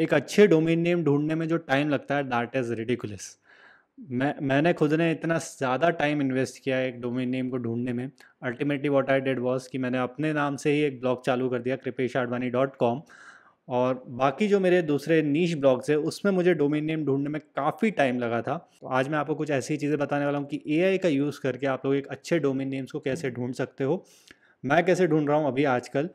एक अच्छे domain name ढूंढने में जो टाइम लगता है दैट इज़ रेडिकुलस मैं मैंने खुद ने इतना ज़्यादा टाइम इन्वेस्ट किया है एक डोमेन नेम को ढूंढने में ultimately what I did was कि मैंने अपने नाम से ही एक ब्लॉग चालू कर दिया कृपेश आडवाणी डॉट कॉम और बाकी जो मेरे दूसरे नीच ब्लॉग्स है उसमें मुझे डोमेन नेम ढूंढने में काफ़ी टाइम लगा था तो आज मैं आपको कुछ ऐसी चीज़ें बताने वाला हूँ कि ए का यूज़ करके आप लोग एक अच्छे डोमेन नेम्स को कैसे ढूंढ सकते हो मैं कैसे ढूंढ रहा हूँ अभी आजकल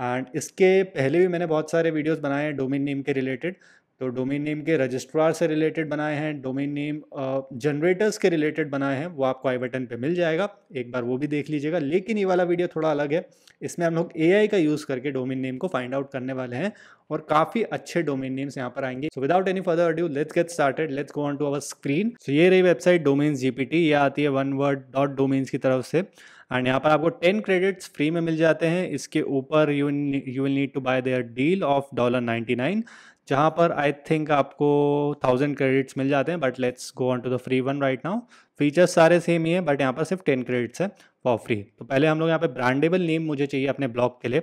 एंड इसके पहले भी मैंने बहुत सारे वीडियोस बनाए हैं डोमेन नेम के रिलेटेड तो डोमेन नेम के रजिस्ट्रार से रिलेटेड बनाए हैं डोमेन नेम जनरेटर्स के रिलेटेड बनाए हैं वो आपको आई बटन पे मिल जाएगा एक बार वो भी देख लीजिएगा लेकिन ये वाला वीडियो थोड़ा अलग है इसमें हम लोग ए का यूज़ करके डोमेन नेम को फाइंड आउट करने वाले हैं और काफ़ी अच्छे डोमेन नेम्स यहाँ पर आएंगे so without any further due let's get started let's go on to our screen so ये रही वेबसाइट डोमेन्स जीपीटी ये आती है वन वर्ड डॉट डोमेन्स की तरफ से एंड यहाँ पर आपको टेन क्रेडिट्स फ्री में मिल जाते हैं इसके ऊपर you you will need to buy their deal of dollar ninety nine जहाँ पर आई थिंक आपको थाउजेंड क्रेडिट्स मिल जाते हैं but let's go on to the free one right now features सारे सेम ही है बट यहाँ पर सिर्फ टेन क्रेडिट्स है फॉर फ्री तो पहले हम लोग यहाँ पर ब्रांडेबल नेम मुझे चाहिए अपने ब्लॉग के लिए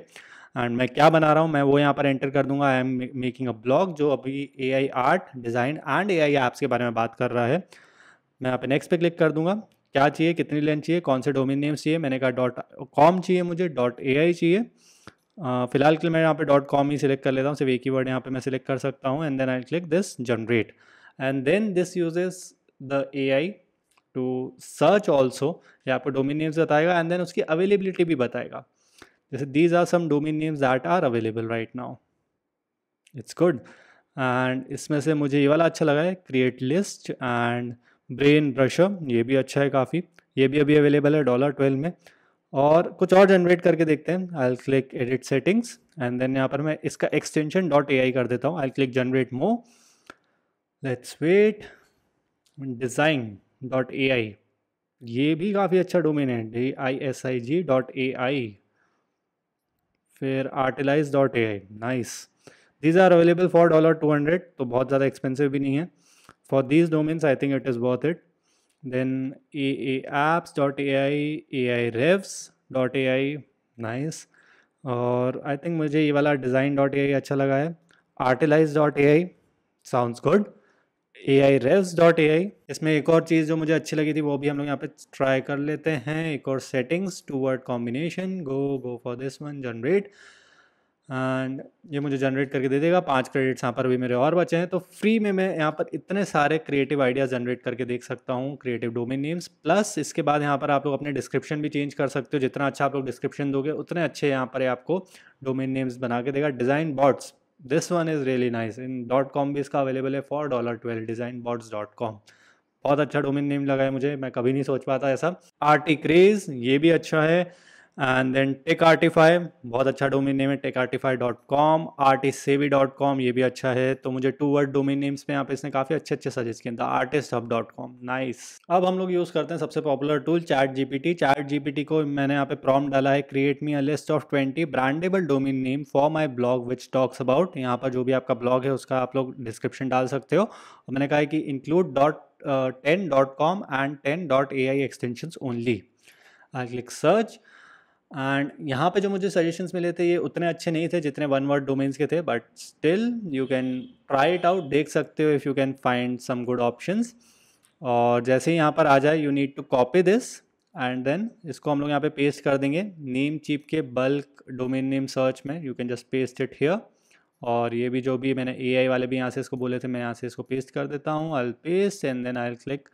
एंड मैं क्या बना रहा हूँ मैं वो यहाँ पर एंटर कर दूंगा I am making a blog जो अभी A I art design and A I apps के बारे में बात कर रहा है मैं यहाँ पे नेक्स्ट पे क्लिक कर दूंगा क्या चाहिए कितनी लेंथ चाहिए कौन से डोमेन नेम्स चाहिए मैंने कहा डॉट कॉम चाहिए मुझे डॉट ए आई चाहिए Uh, फिलहाल के लिए मैं यहाँ पे डॉट कॉम ही सिलेक्ट कर लेता हूँ सिर्फ एक ही वर्ड यहाँ पे मैं सिलेक्ट कर सकता हूँ and then I click this generate and then this uses the A I to search also यहाँ पर डोमिन नेम्स बताएगा एंड देन उसकी अवेलेबिलिटी भी बताएगा जैसे these are some domain names that are available right now it's good and इसमें से मुझे ये वाला अच्छा लगा है create list and brain brusher ये भी अच्छा है काफ़ी ये भी अभी अवेलेबल है डॉलर ट्वेल्व में और कुछ और जनरेट करके देखते हैं I click edit settings and then यहाँ पर मैं इसका एक्सटेंशन डॉट ए कर देता हूँ I click generate more let's wait design dot A ये भी काफ़ी अच्छा डोमेन है D I S I G dot A I फिर artilize dot A I nice these are available for dollar two hundred तो बहुत ज़्यादा एक्सपेंसिव भी नहीं है for these domains I think it is worth it then AAApps.ai, AIRevs.ai, nice और I think मुझे ये वाला डिज़ाइन डॉट ए आई अच्छा लगा है artilize dot A I sound good A I revs dot A I इसमें एक और चीज़ जो मुझे अच्छी लगी थी वो भी हम लोग यहाँ पे ट्राई कर लेते हैं एक और settings two word combination go go for this one generate एंड ये मुझे जनरेट करके दे देगा पाँच क्रेडिट्स यहाँ पर भी मेरे और बचे हैं तो फ्री में मैं यहाँ पर इतने सारे क्रिएटिव आइडियाज़ जनरेट करके देख सकता हूँ क्रिएटिव डोमेन नेम्स प्लस इसके बाद यहाँ पर आप लोग अपने डिस्क्रिप्शन भी चेंज कर सकते हो जितना अच्छा आप लोग डिस्क्रिप्शन दोगे उतने अच्छे यहाँ पर आपको डोमेन नेम्स बना के देगा design bots this one is really nice in dot com भी इसका अवेलेबल है for dollar twelve design bots dot com बहुत अच्छा डोमेन नेम लगा है मुझे मैं कभी नहीं सोच पाता ऐसा आर्टिक्रेज ये भी अच्छा है एंड देन टेक आर्टिफाई बहुत अच्छा डोमेन नेम है tech artify dot com artist savvy dot com ये भी अच्छा है तो मुझे टू वर्ड डोमेन नेम्स में यहाँ पे इसने काफ़ी अच्छे अच्छे सजेस्ट किए the artist hub dot com nice अब हम लोग यूज़ करते हैं सबसे popular tool chat T chat T को मैंने यहाँ पे प्रॉम डाला है create me a list of twenty brandable domain name for my blog which talks about यहाँ पर जो भी आपका ब्लॉग है उसका आप लोग डिस्क्रिप्शन डाल सकते हो और मैंने कहा है कि include dot ten dot com and ten dot A I extension only I click search and यहाँ पे जो मुझे सजेशंस मिले थे ये उतने अच्छे नहीं थे जितने वन वर्ड डोमेन्स के थे but still you can try it out देख सकते हो if you can find some good options और जैसे ही यहाँ पर आ जाए you need to copy this and then इसको हम लोग यहाँ पे पेस्ट कर देंगे नेम चीप के बल्क डोमेन नेम सर्च में you can just paste it here और ये भी जो भी मैंने ए वाले भी यहाँ से इसको बोले थे मैं यहाँ से इसको पेस्ट कर देता हूँ I paste and then I click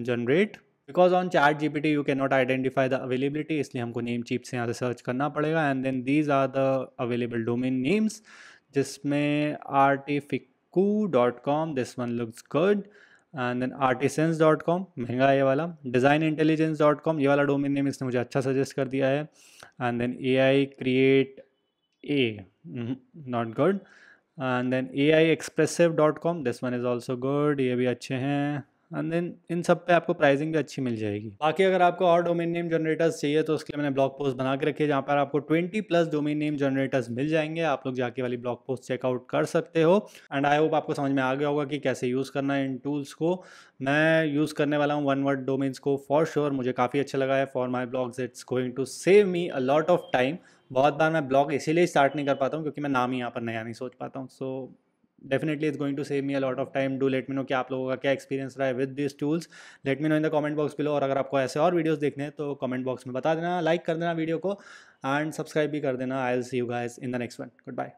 generate because on chat T you can not identify the availability इसलिए हमको नेम चीप से यहाँ से सर्च करना पड़ेगा and then these are the available domain names जिसमें आर्टिफिकू dot com this one looks good and then sense dot com महंगा है ये वाला डिज़ाइन इंटेलिजेंस डॉट कॉम ये वाला डोमेन नेम इसने मुझे अच्छा सजेस्ट कर दिया है and then A I create a not good and then A I expressive dot com this one is also good ये भी अच्छे हैं एंड देन इन सब पे आपको प्राइसिंग भी अच्छी मिल जाएगी बाकी अगर आपको और डोमेन नेम जनरेटर्स चाहिए तो उसके लिए मैंने ब्लॉग पोस्ट बना के रखी है जहाँ पर आपको 20 प्लस डोमेन नेम जनरेटर्स मिल जाएंगे आप लोग जाके वाली ब्लॉग पोस्ट चेकआउट कर सकते हो एंड आई होप आपको समझ में आ गया होगा कि कैसे यूज़ करना है इन टूल्स को मैं यूज़ करने वाला हूँ वन वर्ड डोमेन्स को फॉर श्योर sure, मुझे काफ़ी अच्छा लगा है for my blogs it's going to save me a lot of time बहुत बार मैं ब्लॉग इसीलिए स्टार्ट नहीं कर पाता हूँ क्योंकि मैं नाम ही यहाँ पर नया नहीं सोच पाता हूँ so so, definitely is going to save me a lot of time do let me know कि आप लोगों का क्या एक्सपीरियंस रहा है with this tools let me know in the comment box below और अगर आपको ऐसे और वीडियोस देखने हैं तो कमेंट बॉक्स में बता देना लाइक कर देना वीडियो को एंड सब्सक्राइब भी कर देना I'll see you guys in the next one good bye